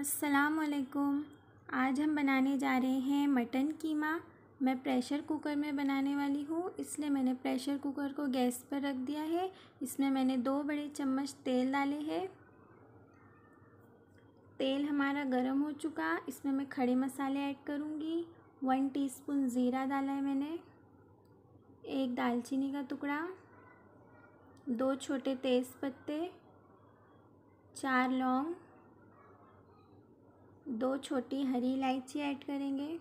अस्सलाम आज हम बनाने जा रहे हैं मटन कीमा मैं प्रेशर कुकर में बनाने वाली हूँ इसलिए मैंने प्रेशर कुकर को गैस पर रख दिया है इसमें मैंने दो बड़े चम्मच तेल डाले हैं तेल हमारा गर्म हो चुका इसमें मैं खड़े मसाले ऐड करूँगी वन टीस्पून ज़ीरा डाला है मैंने एक दालचीनी का टुकड़ा दो छोटे तेज़ पत्ते चार लौंग दो छोटी हरी इलायची ऐड करेंगे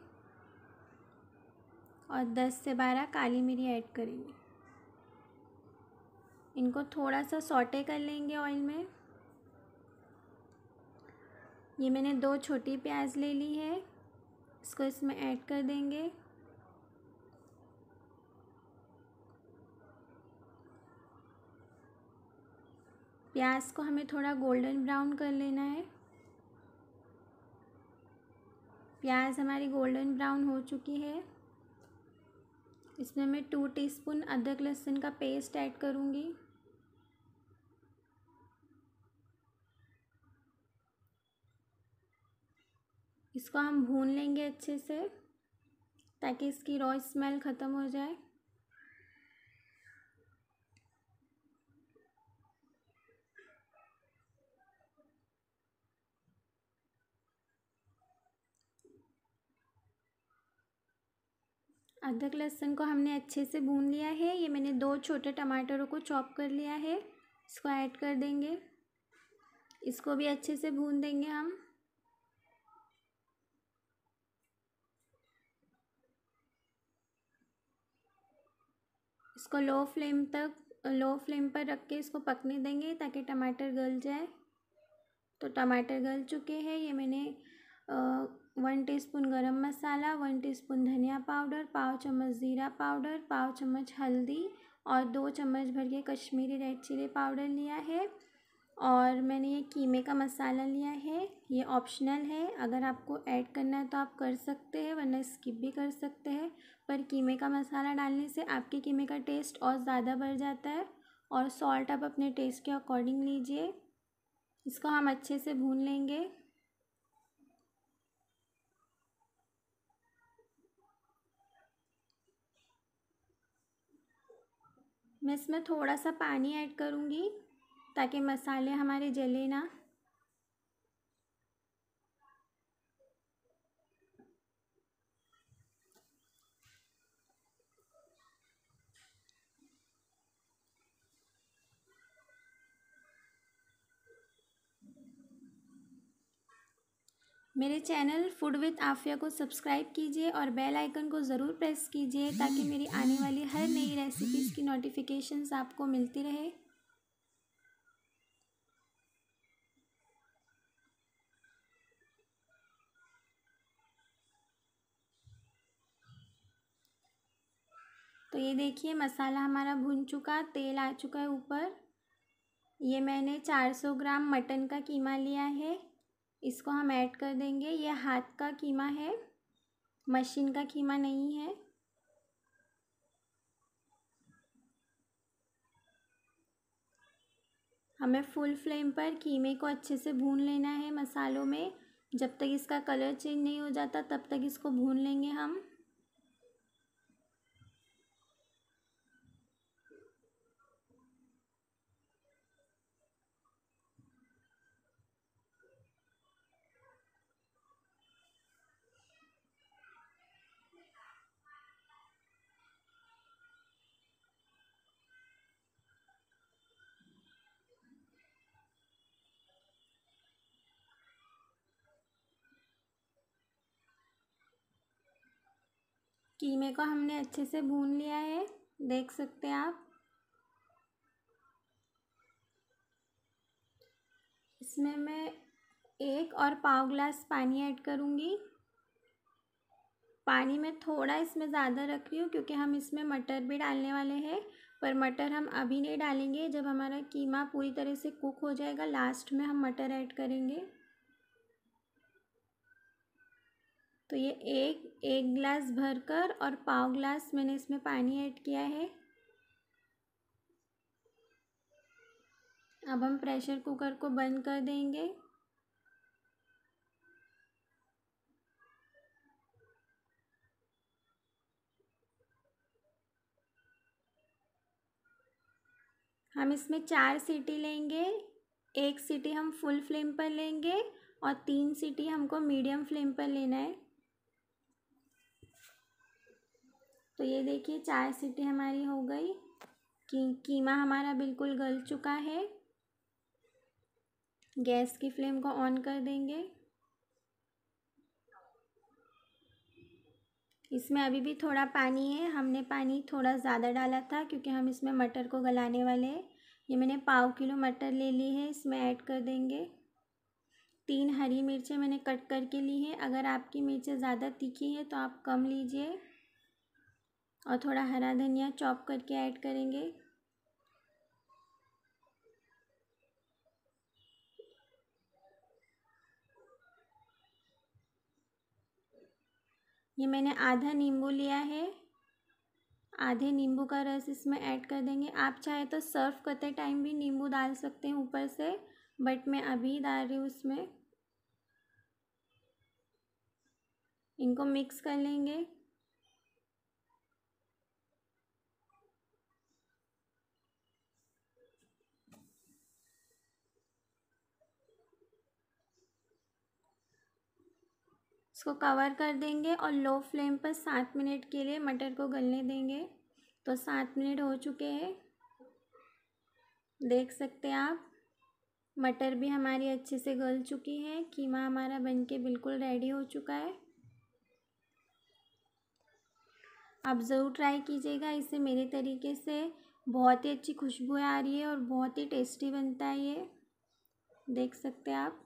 और दस से बारह काली मिरी ऐड करेंगे इनको थोड़ा सा सॉटे कर लेंगे ऑयल में ये मैंने दो छोटी प्याज ले ली है इसको इसमें ऐड कर देंगे प्याज को हमें थोड़ा गोल्डन ब्राउन कर लेना है प्याज हमारी गोल्डन ब्राउन हो चुकी है इसमें मैं टू टीस्पून अदरक लहसुन का पेस्ट ऐड करूँगी इसको हम भून लेंगे अच्छे से ताकि इसकी रॉ स्मेल ख़त्म हो जाए अदरक लहसुन को हमने अच्छे से भून लिया है ये मैंने दो छोटे टमाटरों को चॉप कर लिया है इसको ऐड कर देंगे इसको भी अच्छे से भून देंगे हम इसको लो फ्लेम तक लो फ्लेम पर रख के इसको पकने देंगे ताकि टमाटर गल जाए तो टमाटर गल चुके हैं ये मैंने one teaspoon garam masala one teaspoon धनिया पाउडर पाव चम्मच ज़ीरा पाउडर पाव चम्मच हल्दी और दो चम्मच भर के कश्मीरी रेड चिली पाउडर लिया है और मैंने ये कीमे का मसाला लिया है ये ऑप्शनल है अगर आपको ऐड करना है तो आप कर सकते हैं वरना स्किप भी कर सकते हैं पर कीमे का मसाला डालने से आपके कीमे का टेस्ट और ज़्यादा बढ़ जाता है और सॉल्ट आप अपने टेस्ट के अकॉर्डिंग लीजिए इसको हम अच्छे से भून लेंगे मैं इसमें थोड़ा सा पानी ऐड करूँगी ताकि मसाले हमारे जले ना मेरे चैनल फूड विद आफिया को सब्सक्राइब कीजिए और बेल आइकन को ज़रूर प्रेस कीजिए ताकि मेरी आने वाली हर नई रेसिपीज़ की नोटिफिकेशंस आपको मिलती रहे तो ये देखिए मसाला हमारा भुन चुका तेल आ चुका है ऊपर ये मैंने 400 ग्राम मटन का कीमा लिया है इसको हम ऐड कर देंगे ये हाथ का कीमा है मशीन का कीमा नहीं है हमें फुल फ्लेम पर कीमे को अच्छे से भून लेना है मसालों में जब तक इसका कलर चेंज नहीं हो जाता तब तक इसको भून लेंगे हम कीमे को हमने अच्छे से भून लिया है देख सकते हैं आप इसमें मैं एक और पाव ग्लास पानी ऐड करूँगी पानी मैं थोड़ा इसमें ज़्यादा रख रही हूँ क्योंकि हम इसमें मटर भी डालने वाले हैं पर मटर हम अभी नहीं डालेंगे जब हमारा कीमा पूरी तरह से कुक हो जाएगा लास्ट में हम मटर ऐड करेंगे तो ये एक एक ग्लास भरकर और पाव ग्लास मैंने इसमें पानी ऐड किया है अब हम प्रेशर कुकर को बंद कर देंगे हम इसमें चार सीटी लेंगे एक सीटी हम फुल फ्लेम पर लेंगे और तीन सीटी हमको मीडियम फ्लेम पर लेना है तो ये देखिए चार सीटें हमारी हो गई की, कीमा हमारा बिल्कुल गल चुका है गैस की फ्लेम को ऑन कर देंगे इसमें अभी भी थोड़ा पानी है हमने पानी थोड़ा ज़्यादा डाला था क्योंकि हम इसमें मटर को गलाने वाले हैं ये मैंने पाव किलो मटर ले ली है इसमें ऐड कर देंगे तीन हरी मिर्चें मैंने कट करके ली है अगर आपकी मिर्चें ज़्यादा तीखी है तो आप कम लीजिए और थोड़ा हरा धनिया चॉप करके ऐड करेंगे ये मैंने आधा नींबू लिया है आधे नींबू का रस इसमें ऐड कर देंगे आप चाहे तो सर्व करते टाइम भी नींबू डाल सकते हैं ऊपर से बट मैं अभी डाल रही हूँ उसमें इनको मिक्स कर लेंगे इसको कवर कर देंगे और लो फ्लेम पर सात मिनट के लिए मटर को गलने देंगे तो सात मिनट हो चुके हैं देख सकते हैं आप मटर भी हमारी अच्छे से गल चुकी है कीमा हमारा बनके बिल्कुल रेडी हो चुका है आप ज़रूर ट्राई कीजिएगा इसे मेरे तरीके से बहुत ही अच्छी खुशबू आ रही है और बहुत ही टेस्टी बनता है ये देख सकते हैं आप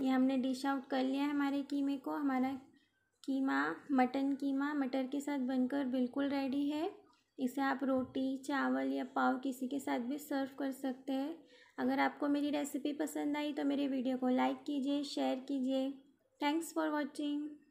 ये हमने डिश आउट कर लिया है हमारे कीमे को हमारा कीमा मटन कीमा मटर के साथ बनकर बिल्कुल रेडी है इसे आप रोटी चावल या पाव किसी के साथ भी सर्व कर सकते हैं अगर आपको मेरी रेसिपी पसंद आई तो मेरे वीडियो को लाइक कीजिए शेयर कीजिए थैंक्स फॉर वॉचिंग